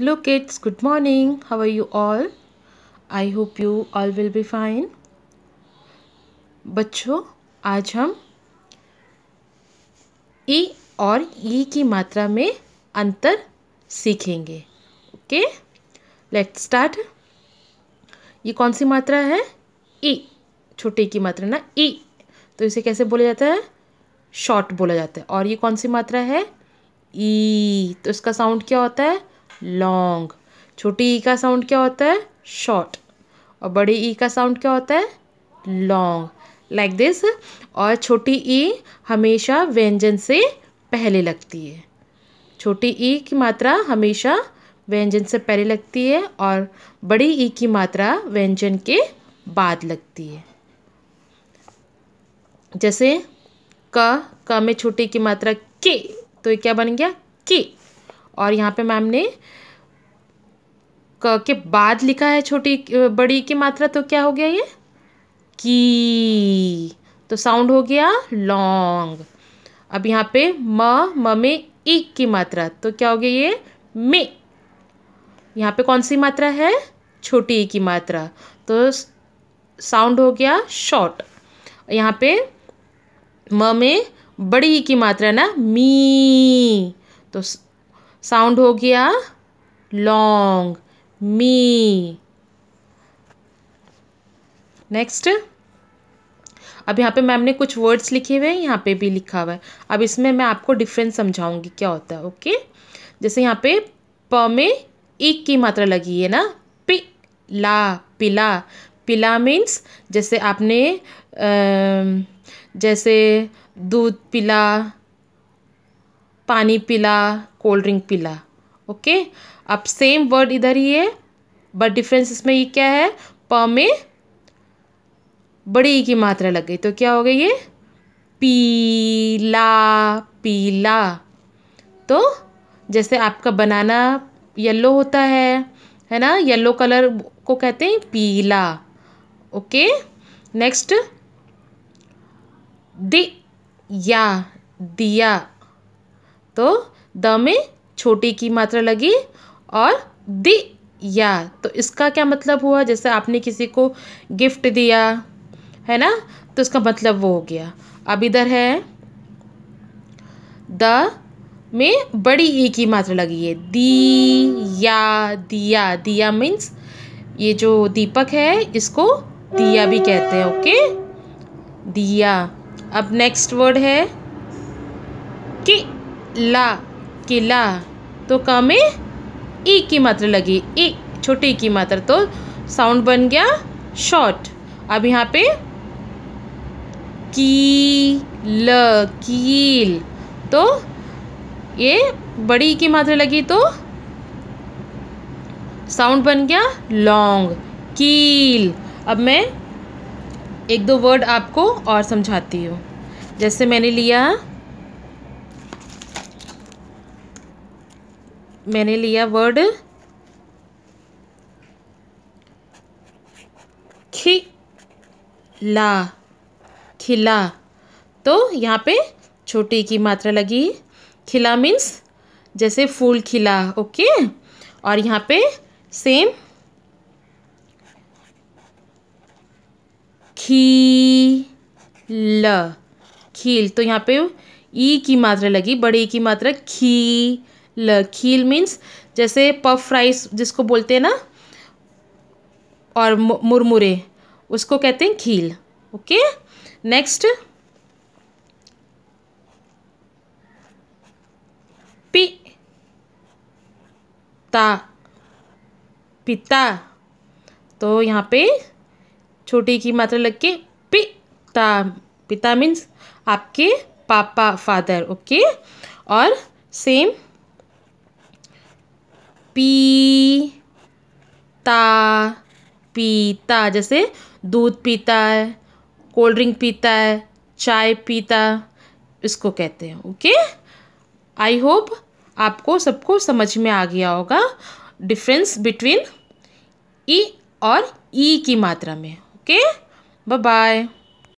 Hello kids, good morning. How are you all? I hope you all will be fine. बच्चों आज हम ई e और ई e की मात्रा में अंतर सीखेंगे ओके लेट स्टार्ट ये कौन सी मात्रा है ए e. छोटे की मात्रा ना ए तो इसे कैसे बोला जाता है शॉर्ट बोला जाता है और ये कौन सी मात्रा है ई तो इसका साउंड क्या होता है लॉन्ग छोटी ई e का साउंड क्या होता है शॉर्ट और बड़ी ई e का साउंड क्या होता है लॉन्ग लाइक दिस और छोटी ई e हमेशा व्यंजन से पहले लगती है छोटी ई की मात्रा हमेशा व्यंजन से पहले लगती है और बड़ी ई की मात्रा व्यंजन के बाद लगती है जैसे क क में छोटी की मात्रा के तो ये क्या बन गया के और यहाँ पे मैम ने क के बाद लिखा है छोटी बड़ी की मात्रा तो क्या हो गया ये की तो साउंड हो गया लॉन्ग अब यहाँ पे म म में एक की मात्रा तो क्या हो गया ये मे यहाँ पे कौन सी मात्रा है छोटी की मात्रा तो साउंड हो गया शॉर्ट यहाँ पे म में बड़ी की मात्रा ना मी तो साउंड हो गया लॉन्ग मी नेक्स्ट अब यहाँ पे मैम ने कुछ वर्ड्स लिखे हुए हैं यहाँ पे भी लिखा हुआ है अब इसमें मैं आपको डिफरेंस समझाऊंगी क्या होता है ओके जैसे यहाँ पे प में एक की मात्रा लगी है ना पि ला पिला पिला मीन्स जैसे आपने जैसे दूध पिला पानी पिला कोल्ड ड्रिंक पिला ओके अब सेम वर्ड इधर ही है बट डिफरेंस इसमें ये क्या है प में बड़ी ई की मात्रा लग गई तो क्या हो गई ये पीला पीला तो जैसे आपका बनाना येलो होता है है ना येलो कलर को कहते हैं पीला ओके नेक्स्ट दि या दिया तो द में छोटी की मात्रा लगी और दि या तो इसका क्या मतलब हुआ जैसे आपने किसी को गिफ्ट दिया है ना तो इसका मतलब वो हो गया अब इधर है द में बड़ी ई की मात्रा लगी है दी या दिया दिया मीन्स ये जो दीपक है इसको दिया भी कहते हैं ओके दिया अब नेक्स्ट वर्ड है कि ला किला तो कम में ई की मात्रा लगी ई छोटी की मात्रा तो साउंड बन गया शॉर्ट अब यहाँ पे की ल कील तो ये बड़ी की मात्रा लगी तो साउंड बन गया लॉन्ग कील अब मैं एक दो वर्ड आपको और समझाती हूँ जैसे मैंने लिया मैंने लिया वर्ड ला खिला तो यहाँ पे छोटी की मात्रा लगी खिला मीन्स जैसे फूल खिला ओके और यहाँ पे सेम खी ल खील तो यहाँ पे ई की मात्रा लगी बड़े की मात्रा खी खील मीन्स जैसे पफ राइस जिसको बोलते हैं ना और मुरमुरे उसको कहते हैं खील ओके नेक्स्ट पि ता पिता तो यहाँ पे छोटी की मात्रा लग के पिता पिता मीन्स आपके पापा फादर ओके और सेम पी ता पीता जैसे दूध पीता है कोल्ड ड्रिंक पीता है चाय पीता इसको कहते हैं ओके आई होप आपको सबको समझ में आ गया होगा डिफरेंस बिटवीन ई और ई की मात्रा में ओके बाय बाय